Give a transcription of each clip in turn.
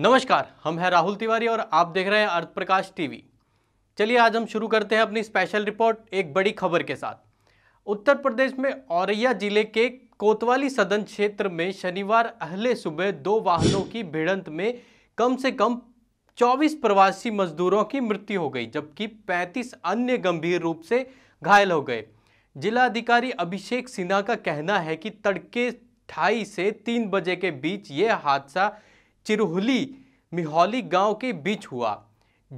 नमस्कार हम हैं राहुल तिवारी और आप देख रहे हैं अर्थ प्रकाश टीवी चलिए आज हम शुरू करते हैं अपनी स्पेशल रिपोर्ट एक बड़ी खबर के साथ उत्तर प्रदेश में औरैया जिले के कोतवाली सदन क्षेत्र में शनिवार अहले सुबह दो वाहनों की भिड़ंत में कम से कम 24 प्रवासी मजदूरों की मृत्यु हो गई जबकि 35 अन्य गंभीर रूप से घायल हो गए जिलाधिकारी अभिषेक सिन्हा का कहना है कि तड़के ढाई से तीन बजे के बीच ये हादसा चिरहुली मिहौली गांव के बीच हुआ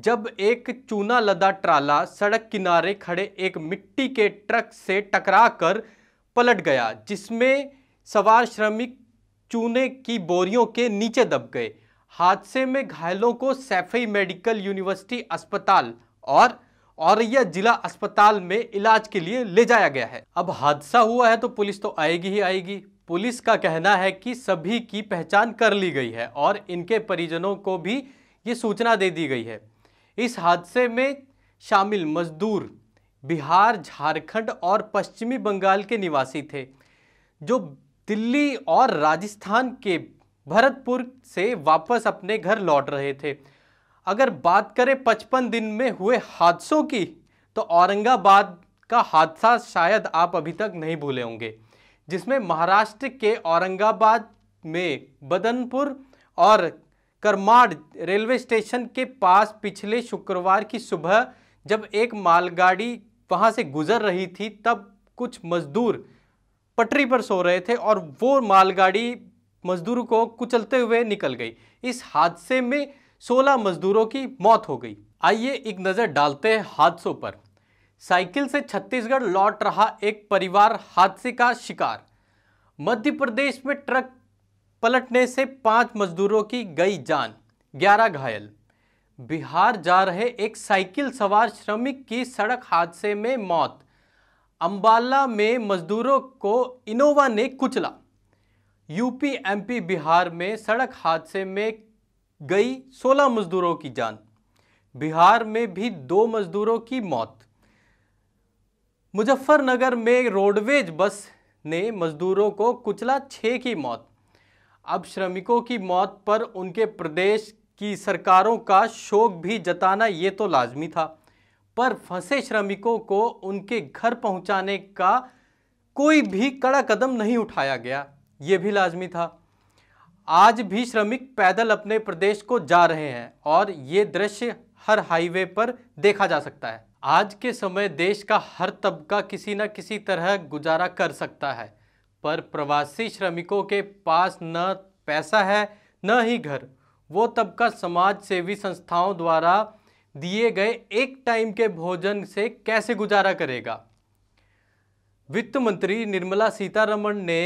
जब एक चूना लदा ट्राला सड़क किनारे खड़े एक मिट्टी के ट्रक से टकराकर पलट गया जिसमें सवार श्रमिक चूने की बोरियों के नीचे दब गए हादसे में घायलों को सैफई मेडिकल यूनिवर्सिटी अस्पताल और औरैया जिला अस्पताल में इलाज के लिए ले जाया गया है अब हादसा हुआ है तो पुलिस तो आएगी ही आएगी पुलिस का कहना है कि सभी की पहचान कर ली गई है और इनके परिजनों को भी ये सूचना दे दी गई है इस हादसे में शामिल मजदूर बिहार झारखंड और पश्चिमी बंगाल के निवासी थे जो दिल्ली और राजस्थान के भरतपुर से वापस अपने घर लौट रहे थे अगर बात करें 55 दिन में हुए हादसों की तो औरंगाबाद का हादसा शायद आप अभी तक नहीं भूले होंगे जिसमें महाराष्ट्र के औरंगाबाद में बदनपुर और करमाड रेलवे स्टेशन के पास पिछले शुक्रवार की सुबह जब एक मालगाड़ी वहाँ से गुजर रही थी तब कुछ मजदूर पटरी पर सो रहे थे और वो मालगाड़ी मजदूर को कुचलते हुए निकल गई इस हादसे में 16 मजदूरों की मौत हो गई आइए एक नज़र डालते हैं हादसों पर साइकिल से छत्तीसगढ़ लौट रहा एक परिवार हादसे का शिकार मध्य प्रदेश में ट्रक पलटने से पांच मजदूरों की गई जान ग्यारह घायल बिहार जा रहे एक साइकिल सवार श्रमिक की सड़क हादसे में मौत अंबाला में मजदूरों को इनोवा ने कुचला यूपी एमपी बिहार में सड़क हादसे में गई 16 मजदूरों की जान बिहार में भी दो मजदूरों की मौत मुजफ्फरनगर में रोडवेज बस ने मजदूरों को कुचला छः की मौत अब श्रमिकों की मौत पर उनके प्रदेश की सरकारों का शोक भी जताना ये तो लाजमी था पर फंसे श्रमिकों को उनके घर पहुंचाने का कोई भी कड़ा कदम नहीं उठाया गया ये भी लाजमी था आज भी श्रमिक पैदल अपने प्रदेश को जा रहे हैं और ये दृश्य हर हाईवे पर देखा जा सकता है आज के समय देश का हर तबका किसी न किसी तरह गुजारा कर सकता है पर प्रवासी श्रमिकों के पास न पैसा है न ही घर वो तबका समाज सेवी संस्थाओं द्वारा दिए गए एक टाइम के भोजन से कैसे गुजारा करेगा वित्त मंत्री निर्मला सीतारमण ने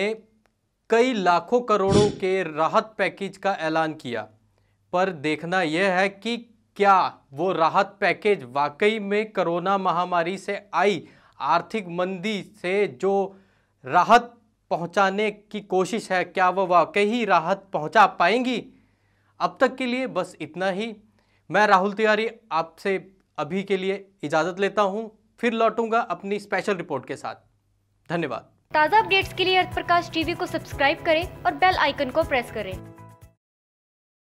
कई लाखों करोड़ों के राहत पैकेज का ऐलान किया पर देखना यह है कि क्या वो राहत पैकेज वाकई में कोरोना महामारी से आई आर्थिक मंदी से जो राहत पहुंचाने की कोशिश है क्या वो वाकई ही राहत पहुंचा पाएंगी अब तक के लिए बस इतना ही मैं राहुल तिवारी आपसे अभी के लिए इजाज़त लेता हूं फिर लौटूंगा अपनी स्पेशल रिपोर्ट के साथ धन्यवाद ताज़ा अपडेट्स के लिए अर्थ प्रकाश टीवी को सब्सक्राइब करें और बेल आइकन को प्रेस करें